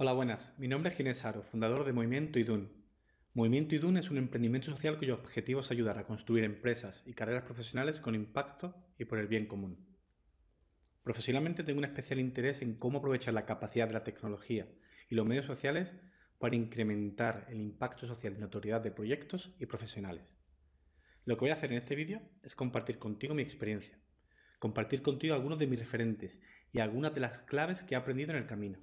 Hola, buenas. Mi nombre es Ginés Aro, fundador de Movimiento IDUN. Movimiento IDUN es un emprendimiento social cuyo objetivo es ayudar a construir empresas y carreras profesionales con impacto y por el bien común. Profesionalmente tengo un especial interés en cómo aprovechar la capacidad de la tecnología y los medios sociales para incrementar el impacto social y notoriedad de proyectos y profesionales. Lo que voy a hacer en este vídeo es compartir contigo mi experiencia, compartir contigo algunos de mis referentes y algunas de las claves que he aprendido en el camino.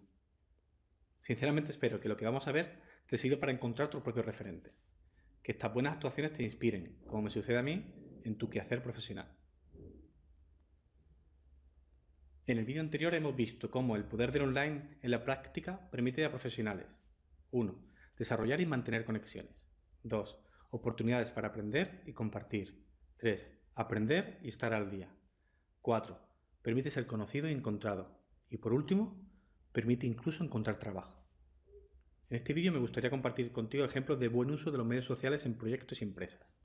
Sinceramente espero que lo que vamos a ver te sirva para encontrar tus propios referentes, que estas buenas actuaciones te inspiren, como me sucede a mí, en tu quehacer profesional. En el vídeo anterior hemos visto cómo el poder del online en la práctica permite a profesionales 1. Desarrollar y mantener conexiones. 2. Oportunidades para aprender y compartir. 3. Aprender y estar al día. 4. Permite ser conocido y encontrado. Y por último, permite incluso encontrar trabajo. En este vídeo me gustaría compartir contigo ejemplos de buen uso de los medios sociales en proyectos y empresas.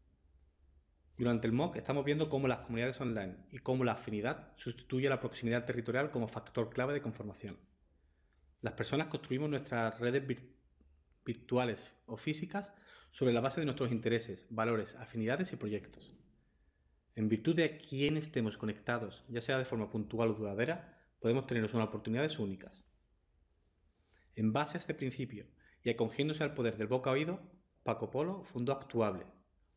Durante el MOOC estamos viendo cómo las comunidades online y cómo la afinidad sustituye la proximidad territorial como factor clave de conformación. Las personas construimos nuestras redes virtuales virtuales o físicas sobre la base de nuestros intereses, valores, afinidades y proyectos. En virtud de a quién estemos conectados, ya sea de forma puntual o duradera, podemos tener unas oportunidades únicas. En base a este principio y acogiéndose al poder del boca oído, Paco Polo fundó Actuable,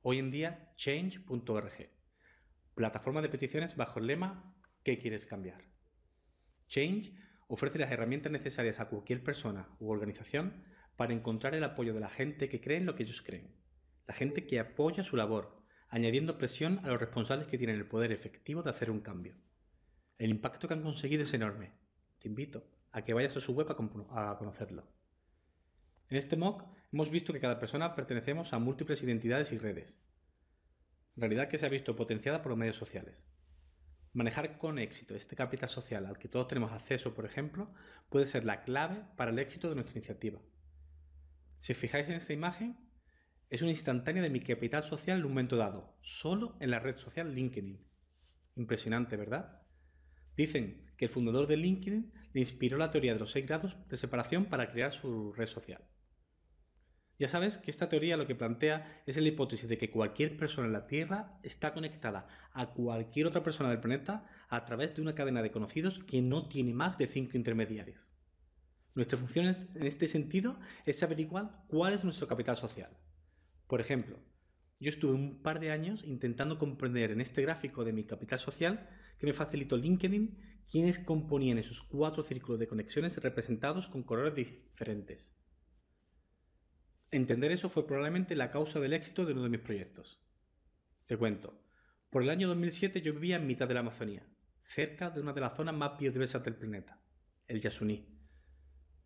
hoy en día change.org, plataforma de peticiones bajo el lema ¿Qué quieres cambiar? Change ofrece las herramientas necesarias a cualquier persona u organización para encontrar el apoyo de la gente que cree en lo que ellos creen, la gente que apoya su labor, añadiendo presión a los responsables que tienen el poder efectivo de hacer un cambio. El impacto que han conseguido es enorme. Te invito a que vayas a su web a, conocerlo. En este MOOC hemos visto que cada persona pertenecemos a múltiples identidades y redes, realidad que se ha visto potenciada por los medios sociales. Manejar con éxito este capital social al que todos tenemos acceso, por ejemplo, puede ser la clave para el éxito de nuestra iniciativa. Si os fijáis en esta imagen, es una instantánea de mi capital social en un momento dado, solo en la red social LinkedIn. Impresionante, ¿verdad? Dicen que el fundador de LinkedIn le inspiró la teoría de los seis grados de separación para crear su red social. Ya sabes que esta teoría lo que plantea es la hipótesis de que cualquier persona en la Tierra está conectada a cualquier otra persona del planeta a través de una cadena de conocidos que no tiene más de cinco intermediarios. Nuestra función en este sentido es averiguar cuál es nuestro capital social. Por ejemplo, yo estuve un par de años intentando comprender en este gráfico de mi capital social que me facilitó LinkedIn quienes componían esos cuatro círculos de conexiones representados con colores diferentes. Entender eso fue probablemente la causa del éxito de uno de mis proyectos. Te cuento, por el año 2007 yo vivía en mitad de la Amazonía, cerca de una de las zonas más biodiversas del planeta, el Yasuní.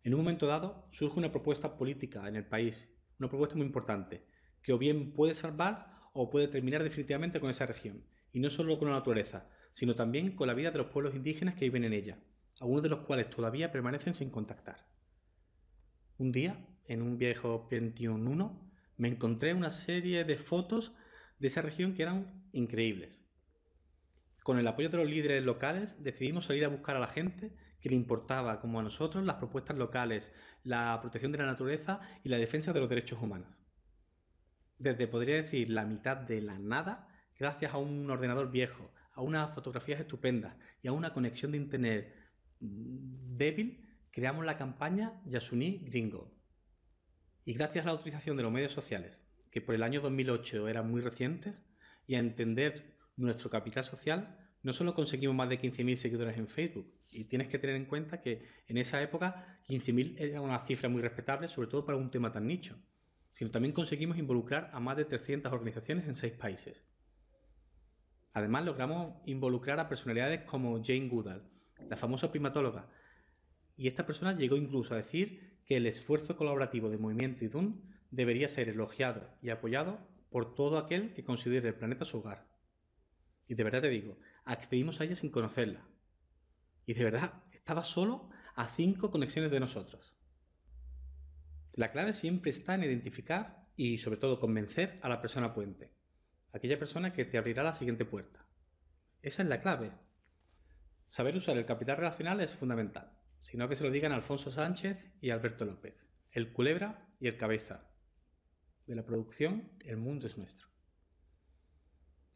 En un momento dado surge una propuesta política en el país, una propuesta muy importante, que o bien puede salvar o puede terminar definitivamente con esa región, y no solo con la naturaleza, sino también con la vida de los pueblos indígenas que viven en ella, algunos de los cuales todavía permanecen sin contactar. Un día, en un viejo Pentium 1, me encontré una serie de fotos de esa región que eran increíbles. Con el apoyo de los líderes locales decidimos salir a buscar a la gente que le importaba, como a nosotros, las propuestas locales, la protección de la naturaleza y la defensa de los derechos humanos desde, podría decir, la mitad de la nada, gracias a un ordenador viejo, a unas fotografías estupendas y a una conexión de internet mm, débil, creamos la campaña Yasuni Gringo. Y gracias a la utilización de los medios sociales, que por el año 2008 eran muy recientes, y a entender nuestro capital social, no solo conseguimos más de 15.000 seguidores en Facebook, y tienes que tener en cuenta que en esa época 15.000 era una cifra muy respetable, sobre todo para un tema tan nicho sino también conseguimos involucrar a más de 300 organizaciones en seis países. Además, logramos involucrar a personalidades como Jane Goodall, la famosa primatóloga, y esta persona llegó incluso a decir que el esfuerzo colaborativo de Movimiento y debería ser elogiado y apoyado por todo aquel que considere el planeta su hogar. Y de verdad te digo, accedimos a ella sin conocerla. Y de verdad, estaba solo a cinco conexiones de nosotros. La clave siempre está en identificar y sobre todo convencer a la persona puente, aquella persona que te abrirá la siguiente puerta. Esa es la clave. Saber usar el capital relacional es fundamental, sino que se lo digan Alfonso Sánchez y Alberto López, el culebra y el cabeza. De la producción, el mundo es nuestro.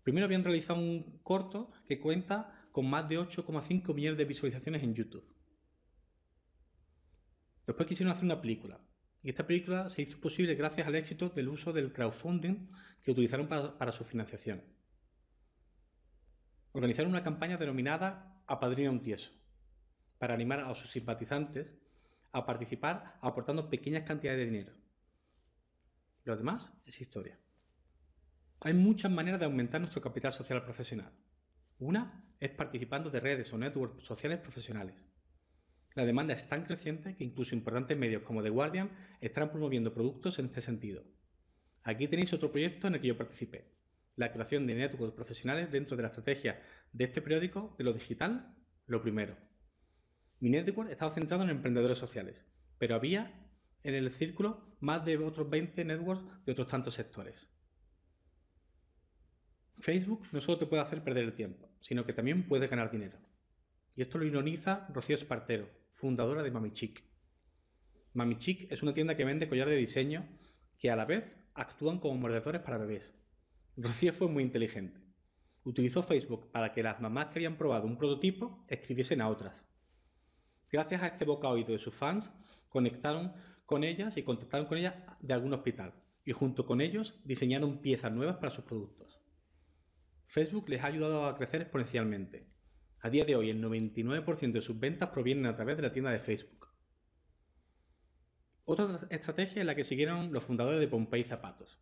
Primero habían realizado un corto que cuenta con más de 8,5 millones de visualizaciones en YouTube. Después quisieron hacer una película, y esta película se hizo posible gracias al éxito del uso del crowdfunding que utilizaron para, su financiación. Organizaron una campaña denominada Apadrina un tieso, para animar a sus simpatizantes a participar aportando pequeñas cantidades de dinero. Lo demás es historia. Hay muchas maneras de aumentar nuestro capital social profesional. Una es participando de redes o networks sociales profesionales. La demanda es tan creciente que incluso importantes medios como The Guardian están promoviendo productos en este sentido. Aquí tenéis otro proyecto en el que yo participé, la creación de networks profesionales dentro de la estrategia de este periódico de lo digital, lo primero. Mi network estaba centrado en emprendedores sociales, pero había en el círculo más de otros 20 networks de otros tantos sectores. Facebook no solo te puede hacer perder el tiempo, sino que también puede ganar dinero. Y esto lo ironiza Rocío Espartero, fundadora de Mami Chic. Mami Chic es una tienda que vende collar de diseño que a la vez actúan como mordedores para bebés. Rocío fue muy inteligente. Utilizó Facebook para que las mamás que habían probado un prototipo escribiesen a otras. Gracias a este boca oído de sus fans, conectaron con ellas y contactaron con ellas de algún hospital y junto con ellos diseñaron piezas nuevas para sus productos. Facebook les ha ayudado a crecer exponencialmente a día de hoy, el 99% de sus ventas provienen a través de la tienda de Facebook. Otra estrategia es la que siguieron los fundadores de Pompey Zapatos,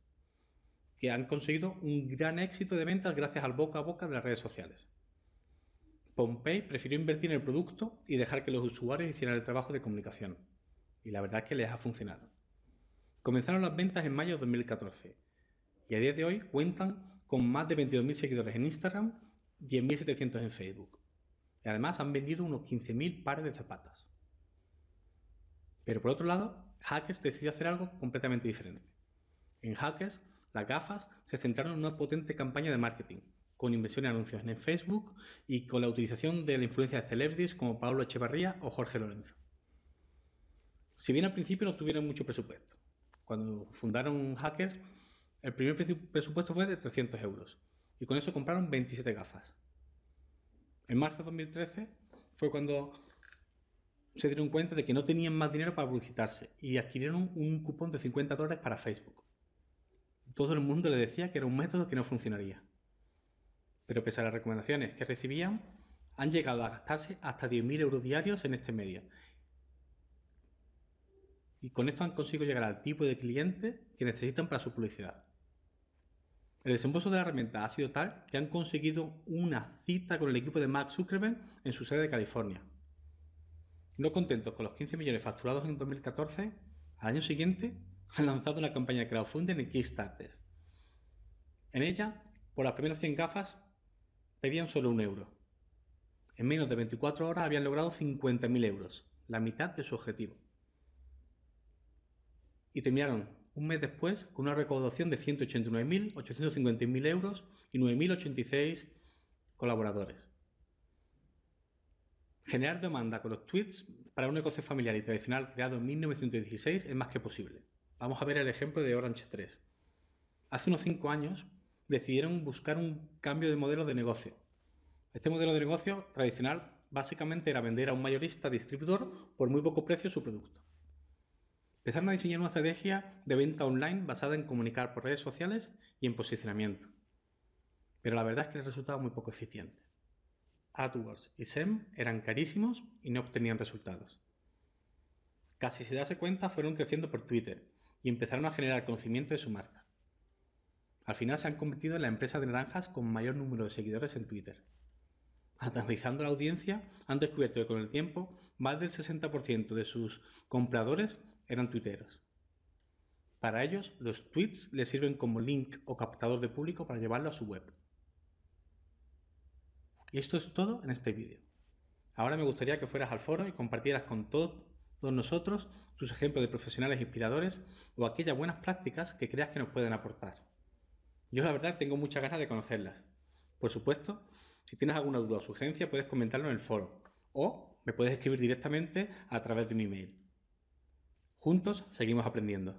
que han conseguido un gran éxito de ventas gracias al boca a boca de las redes sociales. Pompey prefirió invertir en el producto y dejar que los usuarios hicieran el trabajo de comunicación. Y la verdad es que les ha funcionado. Comenzaron las ventas en mayo de 2014 y a día de hoy cuentan con más de 22.000 seguidores en Instagram y 10.700 en Facebook. Y además han vendido unos 15.000 pares de zapatas. Pero por otro lado, Hackers decidió hacer algo completamente diferente. En Hackers, las gafas se centraron en una potente campaña de marketing, con inversión en anuncios en Facebook y con la utilización de la influencia de celebrities como Pablo Echevarría o Jorge Lorenzo. Si bien al principio no tuvieron mucho presupuesto, cuando fundaron Hackers, el primer presupuesto fue de 300 euros y con eso compraron 27 gafas. En marzo de 2013 fue cuando se dieron cuenta de que no tenían más dinero para publicitarse y adquirieron un cupón de 50 dólares para Facebook. Todo el mundo le decía que era un método que no funcionaría. Pero pese a las recomendaciones que recibían, han llegado a gastarse hasta 10.000 euros diarios en este medio. Y con esto han conseguido llegar al tipo de clientes que necesitan para su publicidad el desembolso de la herramienta ha sido tal que han conseguido una cita con el equipo de Max Zuckerberg en su sede de California. No contentos con los 15 millones facturados en 2014, al año siguiente han lanzado una campaña de crowdfunding en Kickstarter. En ella, por las primeras 100 gafas, pedían solo un euro. En menos de 24 horas habían logrado 50.000 euros, la mitad de su objetivo. Y terminaron un mes después, con una recaudación de 189.850.000 euros y 9.086 colaboradores. Generar demanda con los tweets para un negocio familiar y tradicional creado en 1916 es más que posible. Vamos a ver el ejemplo de Orange 3. Hace unos 5 años decidieron buscar un cambio de modelo de negocio. Este modelo de negocio tradicional básicamente era vender a un mayorista distribuidor por muy poco precio su producto. Empezaron a diseñar una estrategia de venta online basada en comunicar por redes sociales y en posicionamiento. Pero la verdad es que les resultaba muy poco eficiente. AdWords y SEM eran carísimos y no obtenían resultados. Casi se darse cuenta fueron creciendo por Twitter y empezaron a generar conocimiento de su marca. Al final se han convertido en la empresa de naranjas con mayor número de seguidores en Twitter. aterrizando la audiencia, han descubierto que con el tiempo más del 60% de sus compradores eran tuiteros. Para ellos, los tweets les sirven como link o captador de público para llevarlo a su web. Y esto es todo en este vídeo. Ahora me gustaría que fueras al foro y compartieras con todos nosotros tus ejemplos de profesionales inspiradores o aquellas buenas prácticas que creas que nos pueden aportar. Yo la verdad tengo muchas ganas de conocerlas. Por supuesto, si tienes alguna duda o sugerencia puedes comentarlo en el foro o me puedes escribir directamente a través de mi email. Juntos seguimos aprendiendo.